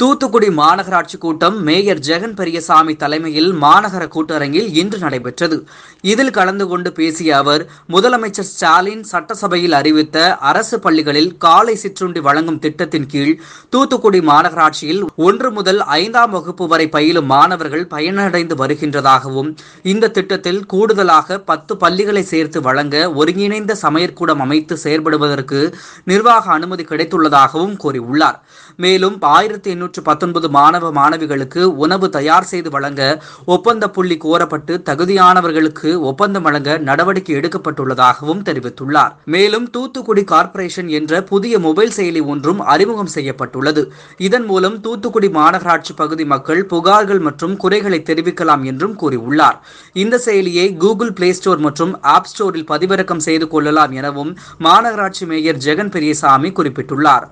தூத்துக்குடி மாநகராட்சி கூட்டம் மேயர் ஜெகன் பெரியசாமி தலைமையில் மாநகர கூட்டரங்கில் இன்று நடைபெற்றது இதில் கலந்து கொண்டு பேசிய அவர் முதலமைச்சர் ஸ்டாலின் சட்டசபையில் அறிவித்த அரசு பள்ளிகளில் காலை சிற்றுண்டி வழங்கும் திட்டத்தின் கீழ் தூத்துக்குடி மாநகராட்சியில் ஒன்று முதல் ஐந்தாம் வகுப்பு வரை பயிலும் மாணவர்கள் பயனடைந்து வருகின்றதாகவும் இந்த திட்டத்தில் கூடுதலாக பத்து பள்ளிகளை சேர்த்து வழங்க ஒருங்கிணைந்த சமையற்கூடம் அமைத்து செயல்படுவதற்கு நிர்வாக அனுமதி கிடைத்துள்ளதாகவும் கூறியுள்ளார் மேலும் ஆயிரத்தி ஐநூற்று பத்தொன்பது மாணவ மாணவிகளுக்கு உணவு தயார் செய்து வழங்க ஒப்பந்த புள்ளி கோரப்பட்டு தகுதியானவர்களுக்கு ஒப்பந்தம் வழங்க நடவடிக்கை எடுக்கப்பட்டுள்ளதாகவும் தெரிவித்துள்ளார் மேலும் தூத்துக்குடி கார்ப்பரேஷன் என்ற புதிய மொபைல் செயலி ஒன்றும் அறிமுகம் செய்யப்பட்டுள்ளது இதன் மூலம் தூத்துக்குடி மாநகராட்சி பகுதி மக்கள் புகார்கள் மற்றும் குறைகளை தெரிவிக்கலாம் என்றும் கூறியுள்ளார் இந்த செயலியை கூகுள் பிளே ஸ்டோர் மற்றும் ஆப் ஸ்டோரில் பதிவிறக்கம் செய்து கொள்ளலாம் எனவும் மாநகராட்சி மேயர் ஜெகன் பெரியசாமி குறிப்பிட்டுள்ளார்